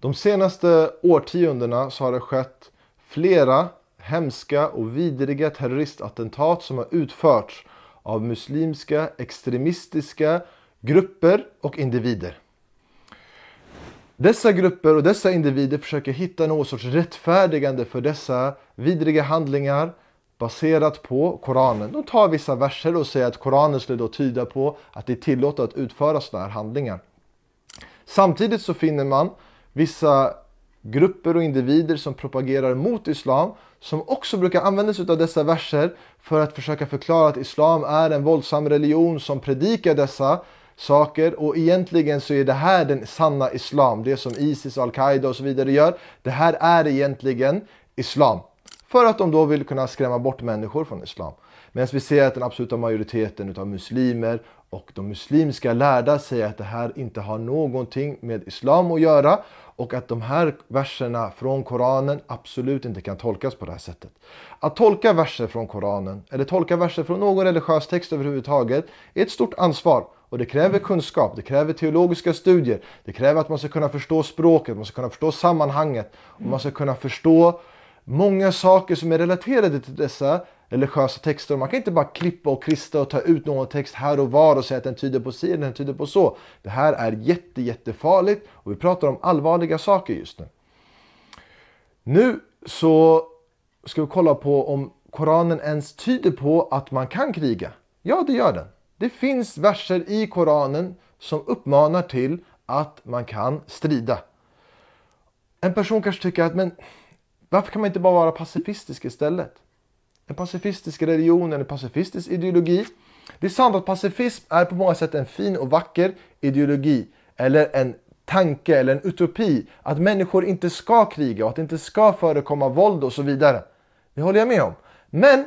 De senaste årtiondena så har det skett flera hemska och vidriga terroristattentat som har utförts av muslimska extremistiska grupper och individer. Dessa grupper och dessa individer försöker hitta någon sorts rättfärdigande för dessa vidriga handlingar baserat på Koranen. De tar vissa verser och säger att Koranen skulle då tyda på att det är tillåtet att utföra sådana här handlingar. Samtidigt så finner man vissa grupper och individer som propagerar mot islam som också brukar använda sig av dessa verser för att försöka förklara att islam är en våldsam religion som predikar dessa saker och egentligen så är det här den sanna islam. Det som Isis, Al-Qaida och så vidare gör. Det här är egentligen islam. För att de då vill kunna skrämma bort människor från islam. Medan vi ser att den absoluta majoriteten av muslimer och de muslimska lärda säger att det här inte har någonting med islam att göra och att de här verserna från Koranen absolut inte kan tolkas på det här sättet. Att tolka verser från Koranen eller tolka verser från någon religiös text överhuvudtaget är ett stort ansvar och det kräver kunskap, det kräver teologiska studier, det kräver att man ska kunna förstå språket, man ska kunna förstå sammanhanget och man ska kunna förstå många saker som är relaterade till dessa religiösa texter. Man kan inte bara klippa och krista och ta ut någon text här och var och säga att den tyder på si eller den tyder på så. Det här är jätte, jättefarligt och vi pratar om allvarliga saker just nu. Nu så ska vi kolla på om Koranen ens tyder på att man kan kriga. Ja, det gör den. Det finns verser i Koranen som uppmanar till att man kan strida. En person kanske tycker att men varför kan man inte bara vara pacifistisk istället? en pacifistisk religion en pacifistisk ideologi. Det är sant att pacifism är på många sätt en fin och vacker ideologi. Eller en tanke eller en utopi. Att människor inte ska kriga och att det inte ska förekomma våld och så vidare. Det håller jag med om. Men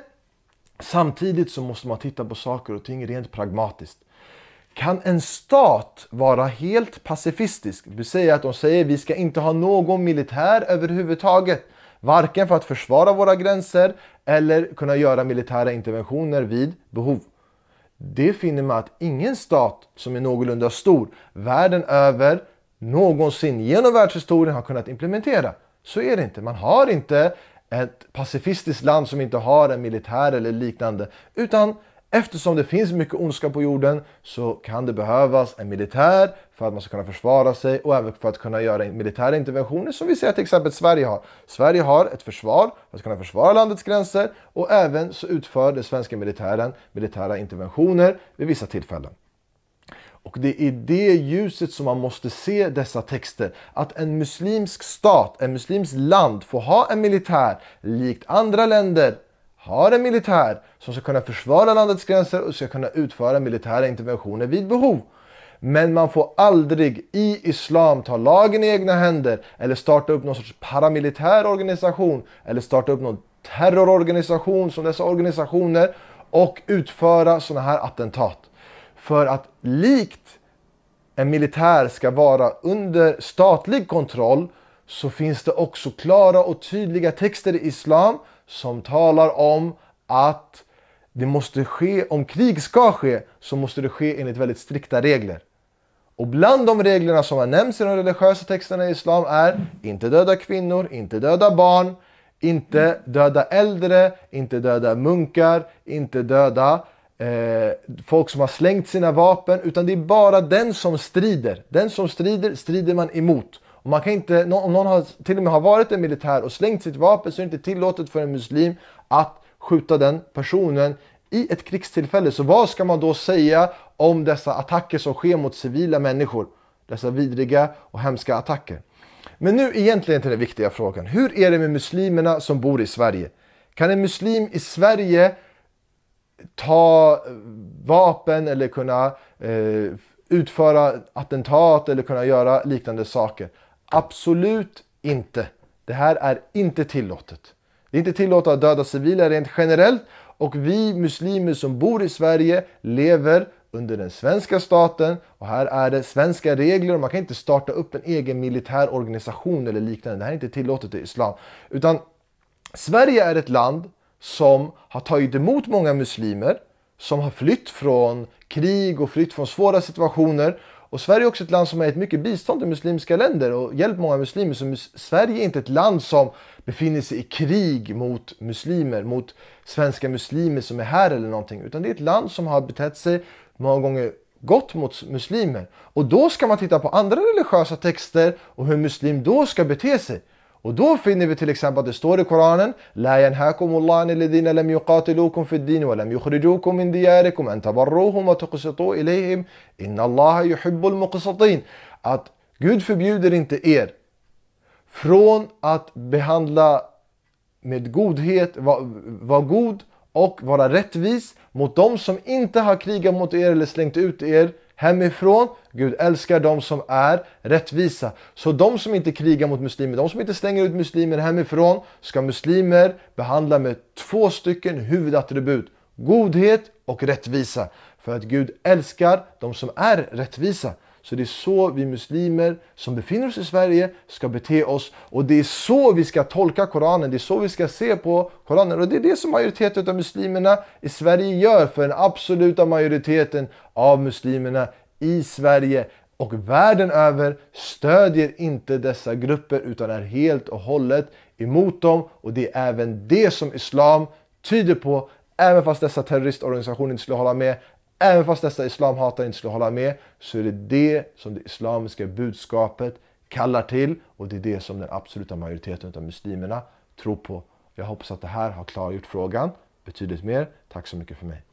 samtidigt så måste man titta på saker och ting rent pragmatiskt. Kan en stat vara helt pacifistisk? Det vill säga att de säger vi ska inte ha någon militär överhuvudtaget. Varken för att försvara våra gränser eller kunna göra militära interventioner vid behov. Det finner man att ingen stat som är någorlunda stor världen över någonsin genom världshistorien har kunnat implementera. Så är det inte. Man har inte ett pacifistiskt land som inte har en militär eller liknande utan Eftersom det finns mycket ondska på jorden så kan det behövas en militär för att man ska kunna försvara sig och även för att kunna göra militära interventioner som vi ser till exempel Sverige har. Sverige har ett försvar för att kunna försvara landets gränser och även så utför den svenska militären militära interventioner vid vissa tillfällen. Och det är i det ljuset som man måste se dessa texter. Att en muslimsk stat, en muslimsk land får ha en militär likt andra länder har en militär som ska kunna försvara landets gränser och ska kunna utföra militära interventioner vid behov. Men man får aldrig i islam ta lagen i egna händer eller starta upp någon sorts paramilitär organisation eller starta upp någon terrororganisation som dessa organisationer och utföra sådana här attentat. För att likt en militär ska vara under statlig kontroll så finns det också klara och tydliga texter i islam som talar om att det måste ske, om krig ska ske, så måste det ske enligt väldigt strikta regler. Och bland de reglerna som har nämnts i de religiösa texterna i Islam är inte döda kvinnor, inte döda barn, inte döda äldre, inte döda munkar, inte döda eh, folk som har slängt sina vapen. Utan det är bara den som strider. Den som strider, strider man emot man kan inte, om någon har, till och med har varit en militär och slängt sitt vapen så är det inte tillåtet för en muslim att skjuta den personen i ett krigstillfälle. Så vad ska man då säga om dessa attacker som sker mot civila människor? Dessa vidriga och hemska attacker. Men nu egentligen till den viktiga frågan. Hur är det med muslimerna som bor i Sverige? Kan en muslim i Sverige ta eh, vapen eller kunna eh, utföra attentat eller kunna göra liknande saker? Absolut inte. Det här är inte tillåtet. Det är inte tillåtet att döda civila rent generellt och vi muslimer som bor i Sverige lever under den svenska staten och här är det svenska regler och man kan inte starta upp en egen militär organisation eller liknande. Det här är inte tillåtet i islam. Utan Sverige är ett land som har tagit emot många muslimer som har flytt från krig och flytt från svåra situationer och Sverige är också ett land som har gett mycket bistånd till muslimska länder och hjälpt många muslimer. Så Sverige är inte ett land som befinner sig i krig mot muslimer, mot svenska muslimer som är här eller någonting. Utan det är ett land som har betett sig många gånger gott mot muslimer. Och då ska man titta på andra religiösa texter och hur muslim då ska bete sig. Och då finner vi till exempel att det står i Koranen لا ينهاكم الله عن الذين لم يقاتلوكم في الدين ولم يخرجوكم من دياركم أن تبروهم وتقسطوا إليهم إن الله يحب المقسطين Att Gud förbjuder inte er från att behandla med godhet, vara var god och vara rättvis mot de som inte har krigat mot er eller slängt ut er hemifrån Gud älskar de som är rättvisa. Så de som inte krigar mot muslimer, de som inte slänger ut muslimer hemifrån, ska muslimer behandla med två stycken huvudattribut. Godhet och rättvisa. För att Gud älskar de som är rättvisa. Så det är så vi muslimer som befinner oss i Sverige ska bete oss. Och det är så vi ska tolka Koranen, det är så vi ska se på Koranen. Och det är det som majoriteten av muslimerna i Sverige gör. För den absoluta majoriteten av muslimerna i Sverige och världen över stödjer inte dessa grupper utan är helt och hållet emot dem och det är även det som islam tyder på även fast dessa terroristorganisationer inte skulle hålla med även fast dessa islamhatare inte skulle hålla med så är det det som det islamiska budskapet kallar till och det är det som den absoluta majoriteten av muslimerna tror på. Jag hoppas att det här har klargjort frågan betydligt mer. Tack så mycket för mig.